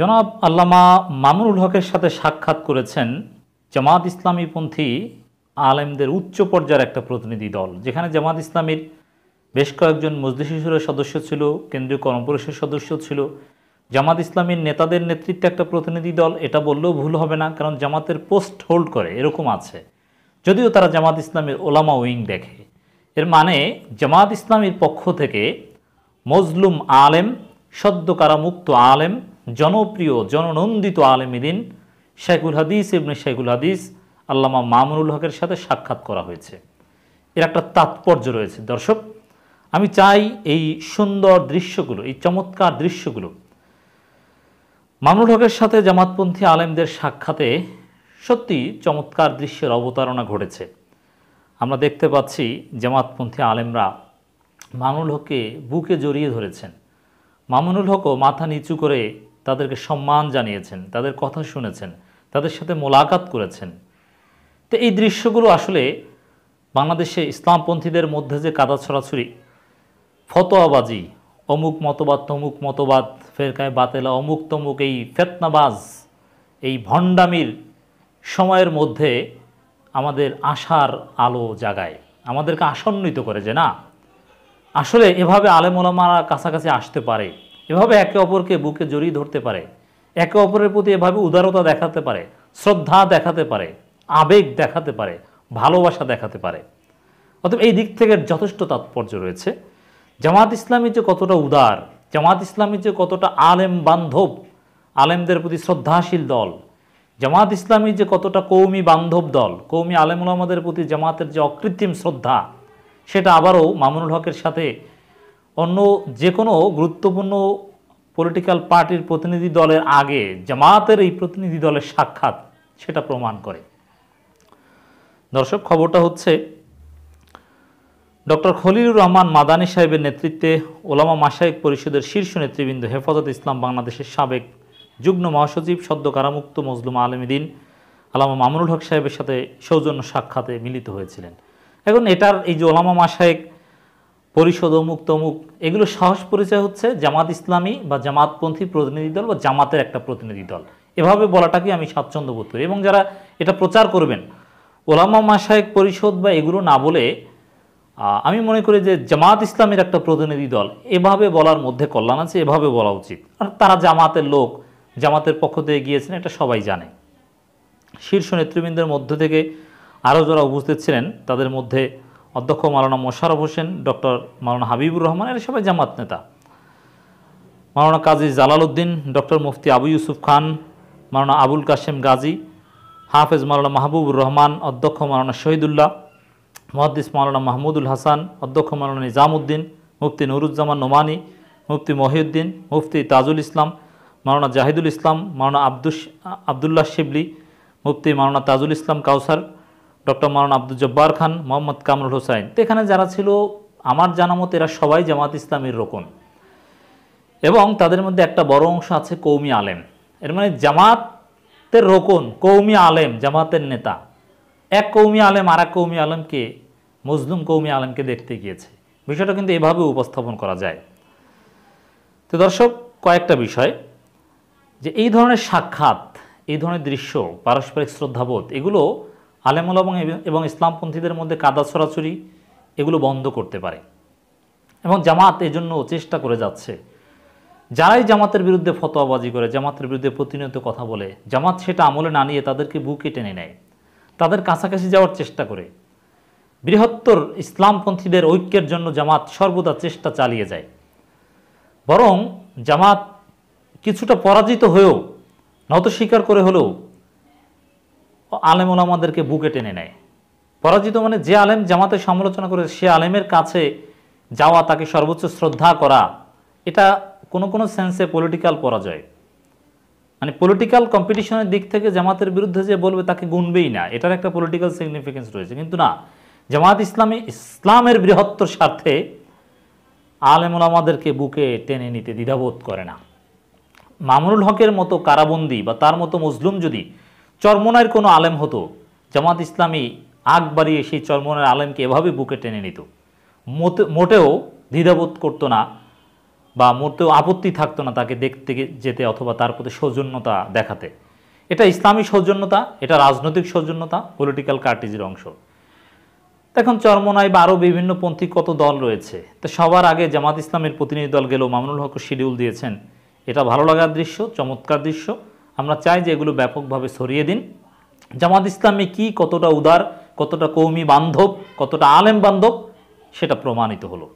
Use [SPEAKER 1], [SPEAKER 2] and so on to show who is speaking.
[SPEAKER 1] জনাব আল্লামা মামুনুল হকের সাথে সাক্ষাৎ করেছেন জামাত ইসলামীপন্থী আলেমদের উচ্চ পর্যায়ের একটা প্রতিনিধি দল যেখানে জামাত ইসলামীর বেশ কয়েকজন মজলি শিশুরের সদস্য ছিল কেন্দ্রীয় কর্মপরিষদের সদস্য ছিল জামাত ইসলামীর নেতাদের নেতৃত্বে একটা প্রতিনিধি দল এটা বললেও ভুল হবে না কারণ জামাতের পোস্ট হোল্ড করে এরকম আছে যদিও তারা জামাত ইসলামের ওলামা উইং দেখে এর মানে জামাত ইসলামীর পক্ষ থেকে মজলুম আলেম সদ্য কারামুক্ত আলেম জনপ্রিয় জননন্দিত দিন শেখুল হাদিস ইবনে শেখুল হাদিস আল্লামা মামুনুল হকের সাথে সাক্ষাৎ করা হয়েছে এর একটা তাৎপর্য রয়েছে দর্শক আমি চাই এই সুন্দর দৃশ্যগুলো এই চমৎকার দৃশ্যগুলো মামুনুল হকের সাথে জামাতপন্থী আলেমদের সাক্ষাতে সত্যি চমৎকার দৃশ্যের অবতারণা ঘটেছে আমরা দেখতে পাচ্ছি জামাতপন্থী আলেমরা মামুনুল হককে বুকে জড়িয়ে ধরেছেন মামুনুল হকও মাথা নিচু করে তাদেরকে সম্মান জানিয়েছেন তাদের কথা শুনেছেন তাদের সাথে মোলাকাত করেছেন তো এই দৃশ্যগুলো আসলে বাংলাদেশে ইসলামপন্থীদের মধ্যে যে কাদা ছড়াছড়ি ফতোয়াবাজি অমুক মতবাদ তমুক মতবাদ ফেরকায় বাতেলা অমুক তমুক এই ফেতনাবাজ এই ভণ্ডামির সময়ের মধ্যে আমাদের আশার আলো জাগায় আমাদেরকে আসন্নিত করে যে না আসলে এভাবে আলেমোলামারা কাছাকাছি আসতে পারে এভাবে একে অপরকে বুকে জড়িয়ে ধরতে পারে একে অপরের প্রতি এভাবে উদারতা দেখাতে পারে শ্রদ্ধা দেখাতে পারে আবেগ দেখাতে পারে ভালোবাসা দেখাতে পারে অতএব এই দিক থেকে যথেষ্ট তাৎপর্য রয়েছে জামাত ইসলামী যে কতটা উদার জামাত ইসলামী যে কতটা আলেম বান্ধব আলেমদের প্রতি শ্রদ্ধাশীল দল জামাত ইসলামী যে কতটা কৌমি বান্ধব দল কৌমি আলেমুল আমাদের প্রতি জামাতের যে অকৃত্রিম শ্রদ্ধা সেটা আবারও মামুনুল হকের সাথে অন্য যে কোনো গুরুত্বপূর্ণ পলিটিক্যাল পার্টির প্রতিনিধি দলের আগে জামাতের এই প্রতিনিধি দলের সাক্ষাৎ সেটা প্রমাণ করে দর্শক খবরটা হচ্ছে ডক্টর খলিলুর রহমান মাদানী সাহেবের নেতৃত্বে ওলামা মাসায়েক পরিষদের শীর্ষ নেতৃবৃন্দ হেফাজত ইসলাম বাংলাদেশের সাবেক যুগ্ম মহাসচিব সদ্য কারামুক্ত মজলুম আলমদিন আলামা মামুনুল হক সাহেবের সাথে সৌজন্য সাক্ষাতে মিলিত হয়েছিলেন এখন এটার এই যে ওলামা মাসায়েক পরিষদ অমুক তমুক এগুলো সাহস পরিচয় হচ্ছে জামাত ইসলামী বা জামাতপন্থী প্রতিনিধি দল বা জামাতের একটা প্রতিনিধি দল এভাবে বলাটাকে আমি স্বাচ্ছন্দ্য বোধ করি এবং যারা এটা প্রচার করবেন ওলামা মাসায়ক পরিষদ বা এগুলো না বলে আমি মনে করি যে জামাত ইসলামের একটা প্রতিনিধি দল এভাবে বলার মধ্যে কল্যাণ আছে এভাবে বলা উচিত আর তারা জামাতের লোক জামাতের পক্ষ থেকে গিয়েছেন এটা সবাই জানে শীর্ষ নেতৃবৃন্দের মধ্য থেকে আরও যারা উপস্থিত ছিলেন তাদের মধ্যে অধ্যক্ষ মালানা মোশারফ হোসেন ডক্টর মালানা হাবিবুর রহমান এরা সবাই জামাত নেতা মালানা কাজী জালাল উদ্দিন ডক্টর মুফতি আবু ইউসুফ খান মালানা আবুল কাশেম গাজী হাফেজ মালানা মাহবুবুর রহমান অধ্যক্ষ মালানা শহীদুল্লাহ মহাদ্দিস মালানা মাহমুদুল হাসান অধ্যক্ষ মালানা নিজামুদ্দিন মুফতি নুরুজ্জামান নোমানি মুফতি মহিউদ্দিন মুফতি তাজুল ইসলাম মালানা জাহিদুল ইসলাম মালানা আব্দুস আবদুল্লাহ শিবলি মুফতি মালানা তাজুল ইসলাম কাউসার ডক্টর মারান আব্দুল জব্বার খান মোহাম্মদ কামরুল হোসাইন তো এখানে যারা ছিল আমার জানা মতো এরা সবাই জামাত ইসলামের রোকন এবং তাদের মধ্যে একটা বড় অংশ আছে কৌমি আলেম এর মানে জামাতের রোকন কৌমি আলেম জামাতের নেতা এক কৌমি আলেম আর এক কৌমি আলেমকে মজলুম কৌমি আলেমকে দেখতে গিয়েছে বিষয়টা কিন্তু এভাবে উপস্থাপন করা যায় তো দর্শক কয়েকটা বিষয় যে এই ধরনের সাক্ষাৎ এই ধরনের দৃশ্য পারস্পরিক শ্রদ্ধাবোধ এগুলো আলেমুল এবং এবং ইসলামপন্থীদের মধ্যে কাদা ছড়াছড়ি এগুলো বন্ধ করতে পারে এবং জামাত এজন্য চেষ্টা করে যাচ্ছে যারাই জামাতের বিরুদ্ধে ফতোয়াবাজি করে জামাতের বিরুদ্ধে প্রতিনিয়ত কথা বলে জামাত সেটা আমলে না নিয়ে তাদেরকে বুকে টেনে নেয় তাদের কাছাকাছি যাওয়ার চেষ্টা করে বৃহত্তর ইসলামপন্থীদের ঐক্যের জন্য জামাত সর্বদা চেষ্টা চালিয়ে যায় বরং জামাত কিছুটা পরাজিত হয়েও নত স্বীকার করে হলেও আলেম ওলামাদেরকে বুকে টেনে নেয় পরাজিত মানে যে আলেম জামাতের সমালোচনা করে সে আলেমের কাছে যাওয়া তাকে সর্বোচ্চ শ্রদ্ধা করা এটা কোনো কোনো সেন্সে পলিটিক্যাল পরাজয় মানে পলিটিক্যাল কম্পিটিশনের দিক থেকে জামাতের বিরুদ্ধে যে বলবে তাকে গুনবেই না এটার একটা পলিটিক্যাল সিগনিফিকেন্স রয়েছে কিন্তু না জামাত ইসলামী ইসলামের বৃহত্তর স্বার্থে আলেমুলামাদেরকে বুকে টেনে নিতে দ্বিধাবোধ করে না মামুনুল হকের মতো কারাবন্দি বা তার মতো মজলুম যদি চরমোনায়ের কোনো আলেম হতো জামাত ইসলামী আগ বাড়িয়ে সেই চরমোনার আলেমকে এভাবে বুকে টেনে নিত মোটেও দ্বিধাবোধ করতো না বা মোটেও আপত্তি থাকতো না তাকে দেখতে যেতে অথবা তার প্রতি সৌজন্যতা দেখাতে এটা ইসলামী সৌজন্যতা এটা রাজনৈতিক সৌজন্যতা পলিটিক্যাল কার্টিজের অংশ এখন চরমোনায় বা আরও বিভিন্ন পন্থী কত দল রয়েছে তো সবার আগে জামাত ইসলামের প্রতিনিধি দল গেলেও মামুনুল হক শিডিউল দিয়েছেন এটা ভালো লাগার দৃশ্য চমৎকার দৃশ্য আমরা চাই যে এগুলো ব্যাপকভাবে সরিয়ে দিন জামাত ইসলামে কি কতটা উদার কতটা কৌমি বান্ধব কতটা আলেম বান্ধব সেটা প্রমাণিত হলো